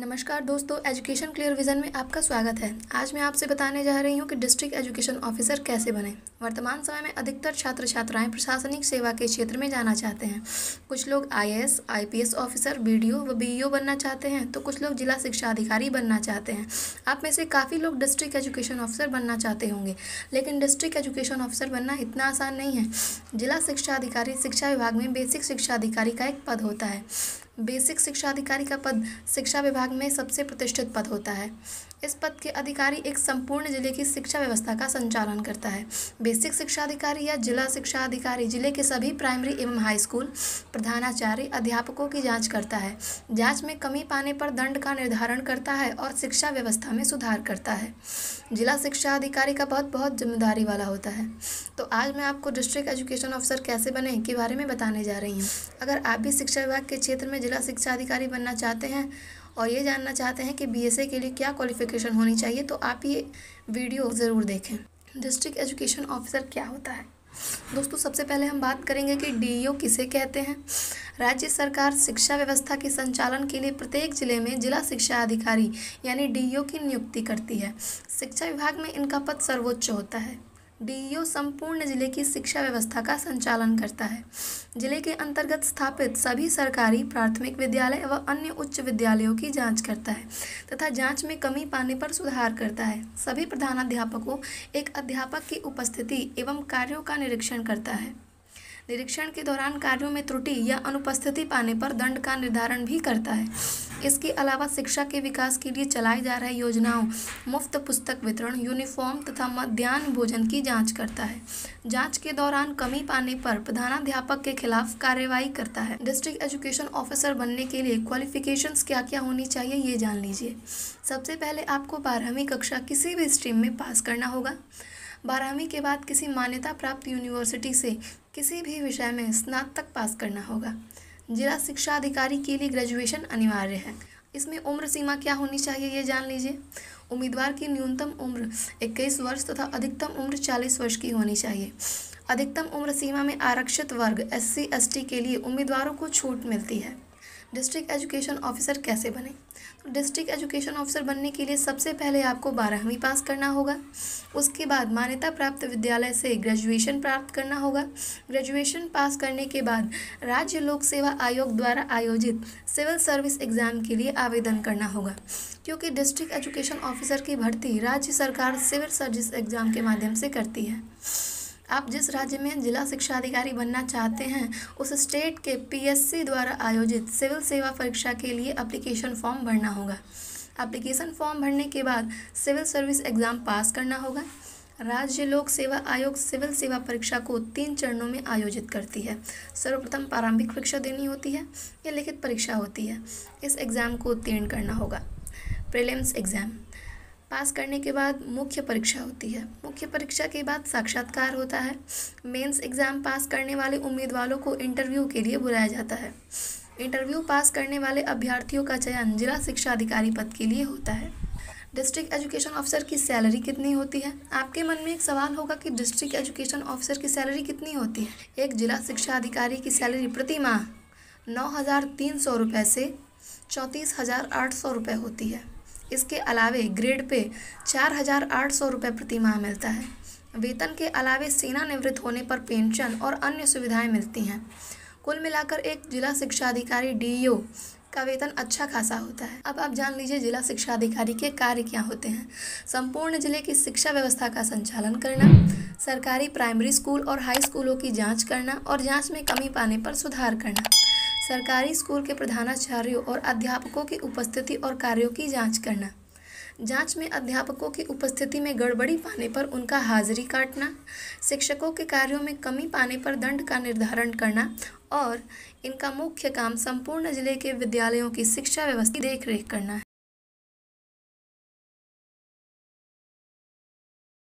नमस्कार दोस्तों education clear vision में आपका स्वागत है आज मैं आपसे बताने जा रही हूँ कि डिस्ट्रिक्ट एजुकेशन ऑफिसर कैसे बने वर्तमान समय में अधिकतर छात्र छात्राएं प्रशासनिक सेवा के क्षेत्र में जाना चाहते हैं कुछ लोग आईएएस, आईपीएस ऑफिसर बीडीओ व बीईओ बनना चाहते हैं तो कुछ लोग जिला शिक्षा अधिकारी बनना चाहते हैं आप में से काफ़ी लोग डिस्ट्रिक्ट एजुकेशन ऑफिसर बनना चाहते होंगे लेकिन डिस्ट्रिक्ट एजुकेशन ऑफिसर बनना इतना आसान नहीं है जिला शिक्षा अधिकारी शिक्षा विभाग में बेसिक शिक्षा अधिकारी का एक पद होता है बेसिक शिक्षा अधिकारी का पद शिक्षा विभाग में सबसे प्रतिष्ठित पद होता है इस पद के अधिकारी एक संपूर्ण जिले की शिक्षा व्यवस्था का संचालन करता है बेसिक शिक्षा अधिकारी या जिला शिक्षा अधिकारी जिले के सभी प्राइमरी एवं हाई स्कूल प्रधानाचार्य अध्यापकों की जांच करता है जांच में कमी पाने पर दंड का निर्धारण करता है और शिक्षा व्यवस्था में सुधार करता है जिला शिक्षा अधिकारी का बहुत बहुत जिम्मेदारी वाला होता है तो आज मैं आपको डिस्ट्रिक्ट एजुकेशन ऑफिसर कैसे बने के बारे में बताने जा रही हूँ अगर आप भी शिक्षा विभाग के क्षेत्र में जिला शिक्षा अधिकारी बनना चाहते हैं और ये जानना चाहते हैं कि बीएसए के लिए क्या क्वालिफिकेशन होनी चाहिए तो आप ये वीडियो ज़रूर देखें डिस्ट्रिक्ट एजुकेशन ऑफिसर क्या होता है दोस्तों सबसे पहले हम बात करेंगे कि डी e किसे कहते हैं राज्य सरकार शिक्षा व्यवस्था के संचालन के लिए प्रत्येक जिले में जिला शिक्षा अधिकारी यानी डी e की नियुक्ति करती है शिक्षा विभाग में इनका पद सर्वोच्च होता है डीईओ संपूर्ण जिले की शिक्षा व्यवस्था का संचालन करता है जिले के अंतर्गत स्थापित सभी सरकारी प्राथमिक विद्यालय व अन्य उच्च विद्यालयों की जांच करता है तथा जांच में कमी पाने पर सुधार करता है सभी प्रधानाध्यापकों एक अध्यापक की उपस्थिति एवं कार्यों का निरीक्षण करता है निरीक्षण के दौरान कार्यों में त्रुटि या अनुपस्थिति पाने पर दंड का निर्धारण भी करता है इसके अलावा शिक्षा के विकास के लिए चलाई जा रही योजनाओं मुफ्त पुस्तक वितरण यूनिफॉर्म तथा मध्यान्ह भोजन की जांच करता है जांच के दौरान कमी पाने पर प्रधानाध्यापक के खिलाफ कार्रवाई करता है डिस्ट्रिक्ट एजुकेशन ऑफिसर बनने के लिए क्वालिफिकेशन क्या क्या होनी चाहिए ये जान लीजिए सबसे पहले आपको बारहवीं कक्षा किसी भी स्ट्रीम में पास करना होगा बारहवीं के बाद किसी मान्यता प्राप्त यूनिवर्सिटी से किसी भी विषय में स्नातक पास करना होगा जिला शिक्षा अधिकारी के लिए ग्रेजुएशन अनिवार्य है इसमें उम्र सीमा क्या होनी चाहिए ये जान लीजिए उम्मीदवार की न्यूनतम उम्र 21 वर्ष तथा तो अधिकतम उम्र 40 वर्ष की होनी चाहिए अधिकतम उम्र सीमा में आरक्षित वर्ग एस सी के लिए उम्मीदवारों को छूट मिलती है डिस्ट्रिक्ट एजुकेशन ऑफिसर कैसे बने तो डिस्ट्रिक्ट एजुकेशन ऑफिसर बनने के लिए सबसे पहले आपको बारहवीं पास करना होगा उसके बाद मान्यता प्राप्त विद्यालय से ग्रेजुएशन प्राप्त करना होगा ग्रेजुएशन पास करने के बाद राज्य लोक सेवा आयोग द्वारा आयोजित सिविल सर्विस एग्ज़ाम के लिए आवेदन करना होगा क्योंकि डिस्ट्रिक्ट एजुकेशन ऑफिसर की भर्ती राज्य सरकार सिविल सर्विस एग्ज़ाम के माध्यम से करती है आप जिस राज्य में जिला शिक्षा अधिकारी बनना चाहते हैं उस स्टेट के पीएससी द्वारा आयोजित सिविल सेवा परीक्षा के लिए एप्लीकेशन फॉर्म भरना होगा एप्लीकेशन फॉर्म भरने के बाद सिविल सर्विस एग्ज़ाम पास करना होगा राज्य लोक सेवा आयोग सिविल सेवा परीक्षा को तीन चरणों में आयोजित करती है सर्वप्रथम प्रारंभिक परीक्षा देनी होती है या लिखित परीक्षा होती है इस एग्ज़ाम को उत्तीर्ण करना होगा प्रेलिम्स एग्ज़ाम पास करने के बाद मुख्य परीक्षा होती है मुख्य परीक्षा के बाद साक्षात्कार होता है मेंस एग्ज़ाम पास करने वाले उम्मीदवारों को इंटरव्यू के लिए बुलाया जाता है इंटरव्यू पास करने वाले अभ्यर्थियों का चयन जिला शिक्षा अधिकारी पद के लिए होता है डिस्ट्रिक्ट एजुकेशन ऑफिसर की सैलरी कितनी होती है आपके मन में एक सवाल होगा कि डिस्ट्रिक्ट एजुकेशन ऑफिसर की सैलरी कितनी होती है एक जिला शिक्षा अधिकारी की सैलरी प्रति माह नौ हज़ार तीन सौ रुपये से चौंतीस हज़ार आठ सौ रुपये होती है इसके अलावे ग्रेड पे चार हज़ार आठ सौ रुपये प्रति माह मिलता है वेतन के अलावे सेनानिवृत्त होने पर पेंशन और अन्य सुविधाएं मिलती हैं कुल मिलाकर एक जिला शिक्षा अधिकारी डीईओ का वेतन अच्छा खासा होता है अब आप जान लीजिए जिला शिक्षा अधिकारी के कार्य क्या होते हैं संपूर्ण जिले की शिक्षा व्यवस्था का संचालन करना सरकारी प्राइमरी स्कूल और हाई स्कूलों की जांच करना और जांच में कमी पाने पर सुधार करना सरकारी स्कूल के प्रधानाचार्यों और अध्यापकों की उपस्थिति और कार्यों की जांच करना जांच में अध्यापकों की उपस्थिति में गड़बड़ी पाने पर उनका हाजिरी काटना शिक्षकों के कार्यों में कमी पाने पर दंड का निर्धारण करना और इनका मुख्य काम संपूर्ण जिले के विद्यालयों की शिक्षा व्यवस्था देख रेख करना है